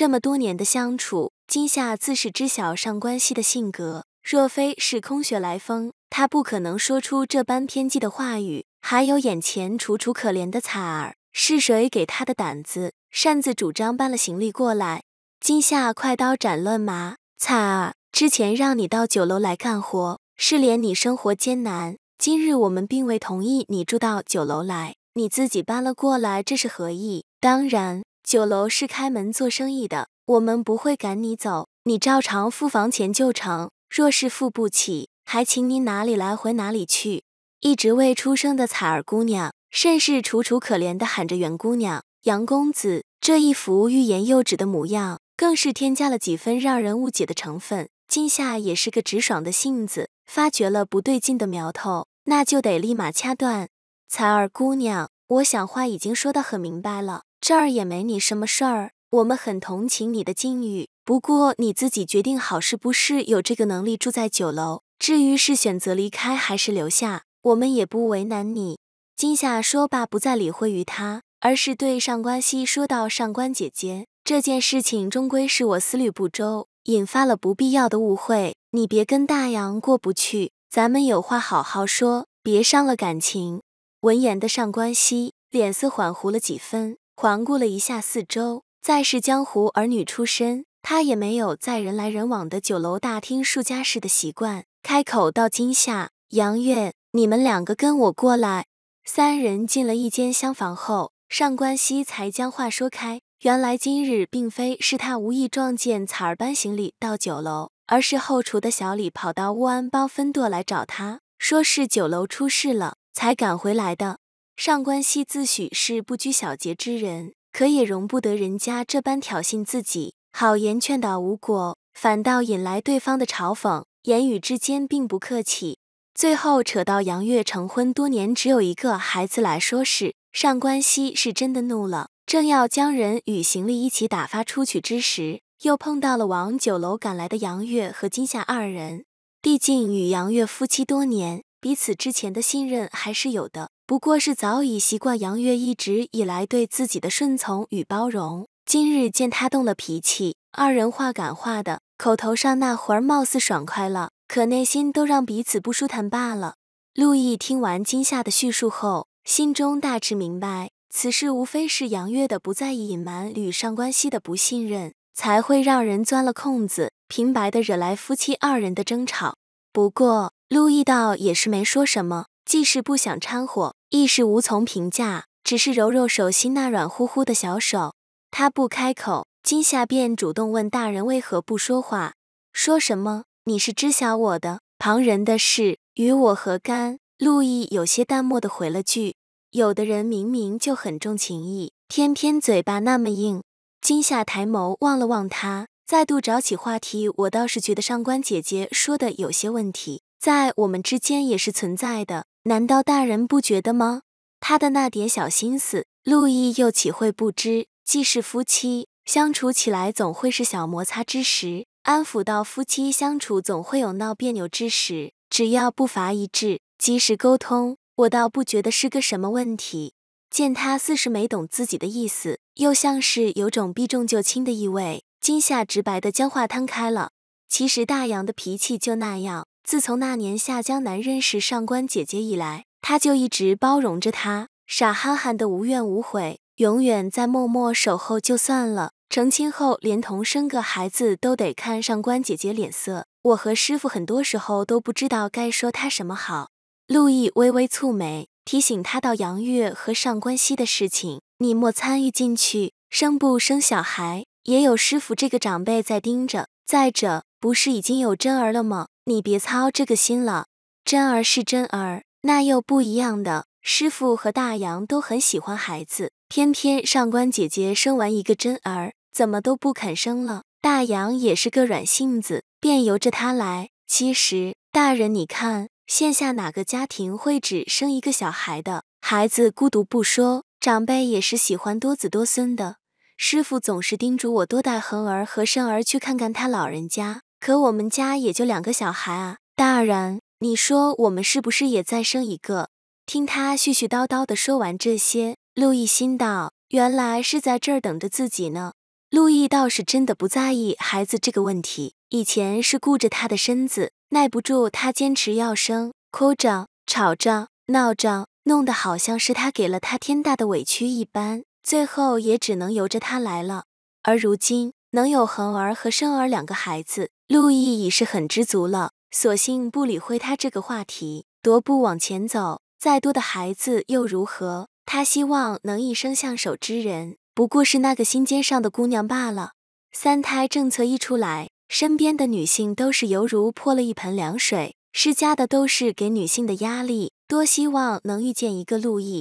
这么多年的相处，今夏自是知晓上官熙的性格，若非是空穴来风，他不可能说出这般偏激的话语。还有眼前楚楚可怜的彩儿，是谁给他的胆子，擅自主张搬了行李过来？今夏快刀斩乱麻，彩儿，之前让你到酒楼来干活，是怜你生活艰难。今日我们并未同意你住到酒楼来，你自己搬了过来，这是何意？当然。酒楼是开门做生意的，我们不会赶你走，你照常付房钱就成。若是付不起，还请你哪里来回哪里去。一直未出生的彩儿姑娘，甚是楚楚可怜地喊着袁姑娘、杨公子，这一副欲言又止的模样，更是添加了几分让人误解的成分。今夏也是个直爽的性子，发觉了不对劲的苗头，那就得立马掐断。彩儿姑娘，我想话已经说得很明白了。这儿也没你什么事儿，我们很同情你的境遇。不过你自己决定好是不是有这个能力住在九楼。至于是选择离开还是留下，我们也不为难你。金夏说罢，不再理会于他，而是对上官熙说道：“上官姐姐，这件事情终归是我思虑不周，引发了不必要的误会。你别跟大洋过不去，咱们有话好好说，别伤了感情。”闻言的上官熙脸色缓和了几分。环顾了一下四周，再是江湖儿女出身，他也没有在人来人往的酒楼大厅数家事的习惯。开口道：“今夏、杨月，你们两个跟我过来。”三人进了一间厢房后，上官熙才将话说开。原来今日并非是他无意撞见彩儿搬行李到酒楼，而是后厨的小李跑到乌安帮分舵来找他，说是酒楼出事了，才赶回来的。上官熙自诩是不拘小节之人，可也容不得人家这般挑衅自己。好言劝导无果，反倒引来对方的嘲讽，言语之间并不客气。最后扯到杨月成婚多年只有一个孩子来说事，上官熙是真的怒了，正要将人与行李一起打发出去之时，又碰到了往酒楼赶来的杨月和金夏二人。毕竟与杨月夫妻多年，彼此之前的信任还是有的。不过是早已习惯杨月一直以来对自己的顺从与包容，今日见他动了脾气，二人话赶话的，口头上那会儿貌似爽快了，可内心都让彼此不舒坦罢了。陆毅听完惊夏的叙述后，心中大致明白，此事无非是杨月的不在意隐瞒与上官曦的不信任，才会让人钻了空子，平白的惹来夫妻二人的争吵。不过陆毅倒也是没说什么。既是不想掺和，亦是无从评价，只是揉揉手心那软乎乎的小手。他不开口，今夏便主动问大人为何不说话。说什么？你是知晓我的，旁人的事与我何干？陆毅有些淡漠的回了句：“有的人明明就很重情义，偏偏嘴巴那么硬。”今夏抬眸望了望他，再度找起话题：“我倒是觉得上官姐姐说的有些问题，在我们之间也是存在的。”难道大人不觉得吗？他的那点小心思，陆毅又岂会不知？既是夫妻，相处起来总会是小摩擦之时；安抚到夫妻相处，总会有闹别扭之时。只要步伐一致，及时沟通，我倒不觉得是个什么问题。见他似是没懂自己的意思，又像是有种避重就轻的意味，今夏直白的将话摊开了。其实大洋的脾气就那样。自从那年下江南认识上官姐姐以来，他就一直包容着她，傻憨憨的无怨无悔，永远在默默守候。就算了，成亲后连同生个孩子都得看上官姐姐脸色。我和师傅很多时候都不知道该说他什么好。陆毅微微蹙眉，提醒他到杨月和上官熙的事情，你莫参与进去。生不生小孩，也有师傅这个长辈在盯着。再者。不是已经有真儿了吗？你别操这个心了。真儿是真儿，那又不一样的。师傅和大洋都很喜欢孩子，偏偏上官姐姐生完一个真儿，怎么都不肯生了。大洋也是个软性子，便由着他来。其实大人，你看，线下哪个家庭会只生一个小孩的？孩子孤独不说，长辈也是喜欢多子多孙的。师傅总是叮嘱我多带恒儿和生儿去看看他老人家。可我们家也就两个小孩啊，大然，你说我们是不是也再生一个？听他絮絮叨叨的说完这些，陆毅心道，原来是在这儿等着自己呢。陆毅倒是真的不在意孩子这个问题，以前是顾着他的身子，耐不住他坚持要生，哭着、吵着、闹着，弄得好像是他给了他天大的委屈一般，最后也只能由着他来了。而如今能有恒儿和生儿两个孩子。陆毅已是很知足了，索性不理会他这个话题，踱步往前走。再多的孩子又如何？他希望能一生相守之人，不过是那个心尖上的姑娘罢了。三胎政策一出来，身边的女性都是犹如泼了一盆凉水，施加的都是给女性的压力。多希望能遇见一个陆毅，